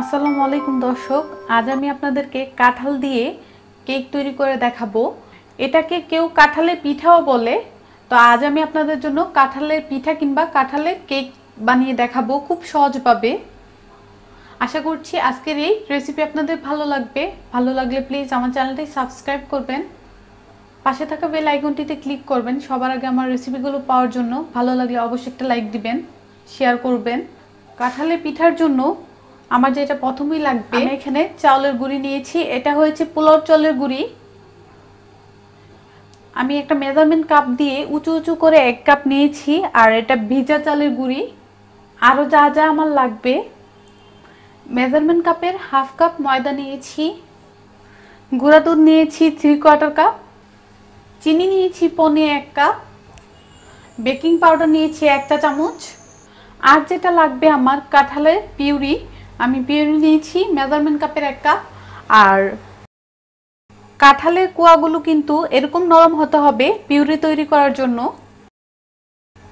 আসসালামু আলাইকুম দর্শক আজ আমি আপনাদেরকে কাঁঠাল দিয়ে কেক তৈরি করে দেখাবো এটাকে কেউ কাঁঠালের পিঠাও বলে তো আজ আমি আপনাদের জন্য কাঁঠালের পিঠা কিংবা কাঁঠালের কেক বানিয়ে দেখাবো খুব সহজভাবে আশা করছি আজকের এই রেসিপি আপনাদের ভালো লাগবে ভালো লাগলে প্লিজ আমার চ্যানেলটি সাবস্ক্রাইব করবেন পাশে থাকা বেল আইকনটিতে ক্লিক করবেন সবার আগে আমার রেসিপিগুলো পাওয়ার জন্য ভালো লাগলে অবশ্যই একটা লাইক দিবেন শেয়ার করবেন কাঁঠালে পিঠার জন্য আমার যেটা প্রথমেই লাগবে এখানে চাউলের গুড়ি নিয়েছি এটা হয়েছে পোলাও চলের গুড়ি আমি একটা মেজারমেন্ট কাপ দিয়ে উঁচু উঁচু করে এক কাপ নিয়েছি আর এটা ভিজা চালের গুড়ি আরও যা যা আমার লাগবে মেজারমেন্ট কাপের হাফ কাপ ময়দা নিয়েছি গুঁড়া দুধ নিয়েছি থ্রি কোয়ার্টার কাপ চিনি নিয়েছি পনে এক কাপ বেকিং পাউডার নিয়েছি একটা চামচ আর যেটা লাগবে আমার কাঁঠালে পিউরি আমি পিউরি নিয়েছি মেজারমেন্ট কাপের এক কাপ আর কাঁঠালের কুয়াগুলো কিন্তু এরকম নরম হতে হবে পিউরি তৈরি করার জন্য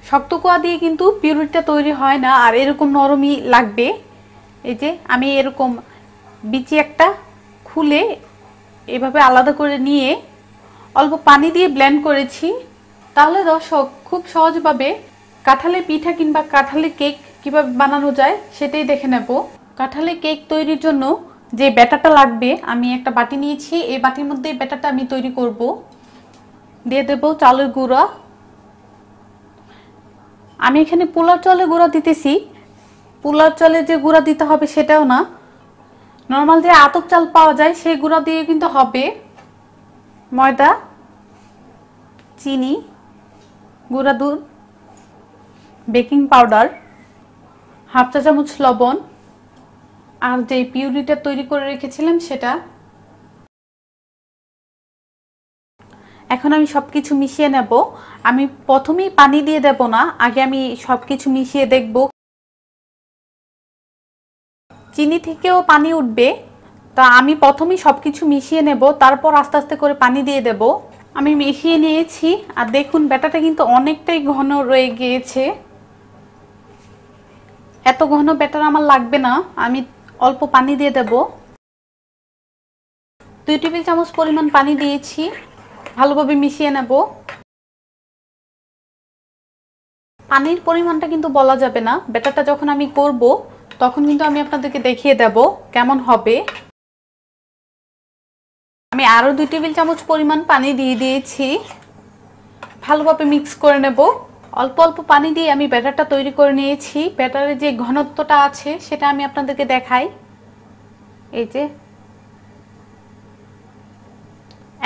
শক্ত কুয়া দিয়ে কিন্তু পিউরিটা তৈরি হয় না আর এরকম নরমই লাগবে এই যে আমি এরকম বিচি একটা খুলে এভাবে আলাদা করে নিয়ে অল্প পানি দিয়ে ব্লেন্ড করেছি তাহলে দর্শক খুব সহজভাবে কাঁঠালের পিঠা কিংবা কাঁঠালের কেক কিভাবে বানানো যায় সেটাই দেখে নেব কাঁঠালের কেক তৈরির জন্য যে ব্যাটারটা লাগবে আমি একটা বাটি নিয়েছি এই বাটির মধ্যে ব্যাটারটা আমি তৈরি করব দিয়ে দেব চালের গুঁড়া আমি এখানে পোলার চলে গুঁড়া দিতেছি পোলার চলে যে গুঁড়া দিতে হবে সেটাও না নর্মাল যে আতক চাল পাওয়া যায় সেই গুঁড়া দিয়ে কিন্তু হবে ময়দা চিনি গুঁড়া দুধ বেকিং পাউডার হাফ চা চামচ লবণ আর যেই পিউরিটা তৈরি করে রেখেছিলাম সেটা এখন আমি সব কিছু মিশিয়ে নেব আমি প্রথমেই পানি দিয়ে দেব না আগে আমি সব কিছু মিশিয়ে দেখব চিনি থেকেও পানি উঠবে তা আমি প্রথমেই সব কিছু মিশিয়ে নেব তারপর আস্তে আস্তে করে পানি দিয়ে দেব আমি মিশিয়ে নিয়েছি আর দেখুন ব্যাটাটা কিন্তু অনেকটাই ঘন রয়ে গিয়েছে এত ঘন ব্যাটার আমার লাগবে না আমি অল্প পানি দিয়ে দেব দুই টেবিল চামচ পরিমাণ পানি দিয়েছি ভালোভাবে মিশিয়ে নেব পানির পরিমাণটা কিন্তু বলা যাবে না ব্যাটারটা যখন আমি করব তখন কিন্তু আমি আপনাদেরকে দেখিয়ে দেব কেমন হবে আমি আরও দুই টেবিল চামচ পরিমাণ পানি দিয়ে দিয়েছি ভালোভাবে মিক্স করে নেব অল্প অল্প পানি দিয়ে আমি ব্যাটারটা তৈরি করে নিয়েছি ব্যাটারের যে ঘনত্বটা আছে সেটা আমি আপনাদেরকে দেখাই এই যে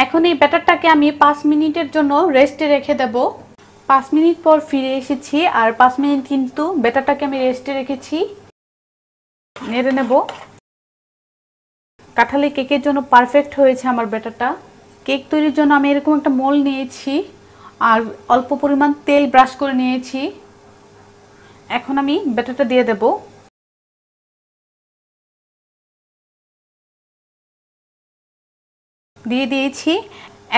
এখন এই ব্যাটারটাকে আমি পাঁচ মিনিটের জন্য রেস্টে রেখে দেব পাঁচ মিনিট পর ফিরে এসেছি আর পাঁচ মিনিট কিন্তু ব্যাটারটাকে আমি রেস্টে রেখেছি নেড়ে নেব কাঁঠালি কেকের জন্য পারফেক্ট হয়েছে আমার ব্যাটারটা কেক তৈরির জন্য আমি এরকম একটা মোল নিয়েছি আর অল্প পরিমাণ তেল ব্রাশ করে নিয়েছি এখন আমি ব্যাটারটা দিয়ে দেব দিয়ে দিয়েছি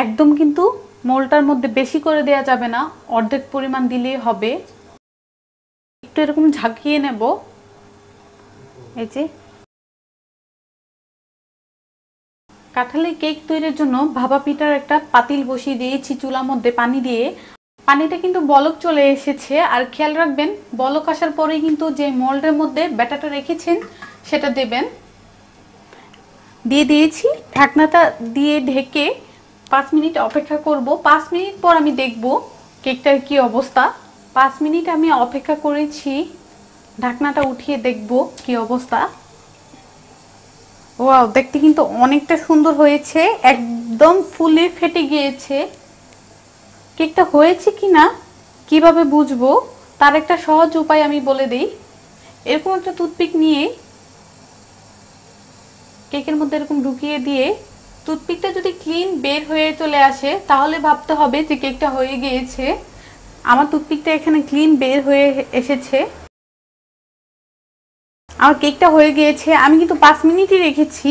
একদম কিন্তু মোলটার মধ্যে বেশি করে দেয়া যাবে না অর্ধেক পরিমাণ দিলেই হবে একটু এরকম ঝাঁকিয়ে নেব এই যে কাঁঠালের কেক তৈরির জন্য ভাবা পিঠার একটা পাতিল বসিয়ে দিয়েছি চুলার মধ্যে পানি দিয়ে পানিটা কিন্তু বলক চলে এসেছে আর খেয়াল রাখবেন বলক আসার পরেই কিন্তু যে মল্ডের মধ্যে ব্যাটাটা রেখেছেন সেটা দেবেন দিয়ে দিয়েছি ঢাকনাটা দিয়ে ঢেকে পাঁচ মিনিট অপেক্ষা করব পাঁচ মিনিট পর আমি দেখব কেকটার কি অবস্থা পাঁচ মিনিট আমি অপেক্ষা করেছি ঢাকনাটা উঠিয়ে দেখব কি অবস্থা ওয়াও দেখতে কিন্তু অনেকটা সুন্দর হয়েছে একদম ফুলে ফেটে গিয়েছে কেকটা হয়েছে কি না কীভাবে বুঝবো তার একটা সহজ উপায় আমি বলে দিই এরকম একটা টুথপিক নিয়ে কেকের মধ্যে এরকম ঢুকিয়ে দিয়ে টুথপিকটা যদি ক্লিন বের হয়ে চলে আসে তাহলে ভাবতে হবে যে কেকটা হয়ে গিয়েছে আমার টুথপিকটা এখানে ক্লিন বের হয়ে এসেছে আমার কেকটা হয়ে গিয়েছে আমি কিন্তু পাঁচ মিনিটই রেখেছি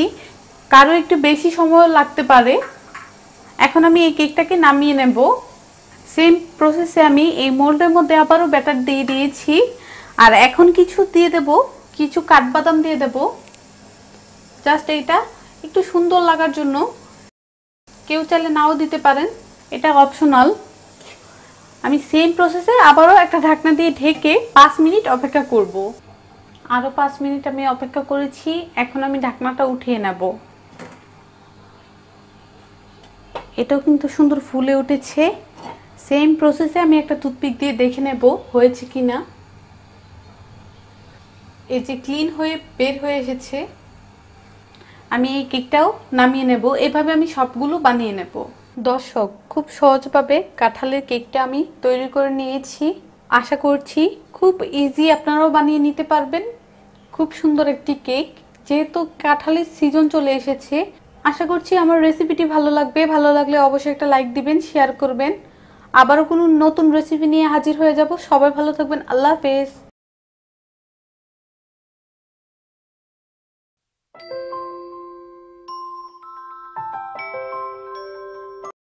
কারো একটু বেশি সময় লাগতে পারে এখন আমি এই কেকটাকে নামিয়ে নেব সেম প্রসেসে আমি এই মোল্ডের মধ্যে আবারও ব্যাটার দিয়ে দিয়েছি আর এখন কিছু দিয়ে দেব কিছু কাঠবাদাম দিয়ে দেব জাস্ট এইটা একটু সুন্দর লাগার জন্য কেউ চাইলে নাও দিতে পারেন এটা অপশনাল আমি সেম প্রসেসে আবারও একটা ঢাকনা দিয়ে ঢেকে পাঁচ মিনিট অপেক্ষা করব। আরও পাঁচ মিনিট আমি অপেক্ষা করেছি এখন আমি ঢাকনাটা উঠিয়ে নেব এটাও কিন্তু সুন্দর ফুলে উঠেছে সেম প্রসেসে আমি একটা টুথপিক দিয়ে দেখে নেব হয়েছে কি না এই যে ক্লিন হয়ে বের হয়ে এসেছে আমি এই কেকটাও নামিয়ে নেব এভাবে আমি সবগুলো বানিয়ে নেব দর্শক খুব সহজভাবে কাঁঠালের কেকটা আমি তৈরি করে নিয়েছি আশা করছি খুব ইজি আপনারাও বানিয়ে নিতে পারবেন খুব সুন্দর একটি কেক যেহেতু কাঁঠালের সিজন চলে এসেছে আশা করছি আমার রেসিপিটি ভালো লাগবে ভালো লাগলে অবশ্যই একটা লাইক দিবেন শেয়ার করবেন আবারও কোনো নতুন রেসিপি নিয়ে হাজির হয়ে যাব সবাই ভালো থাকবেন আল্লাহ হাফেজ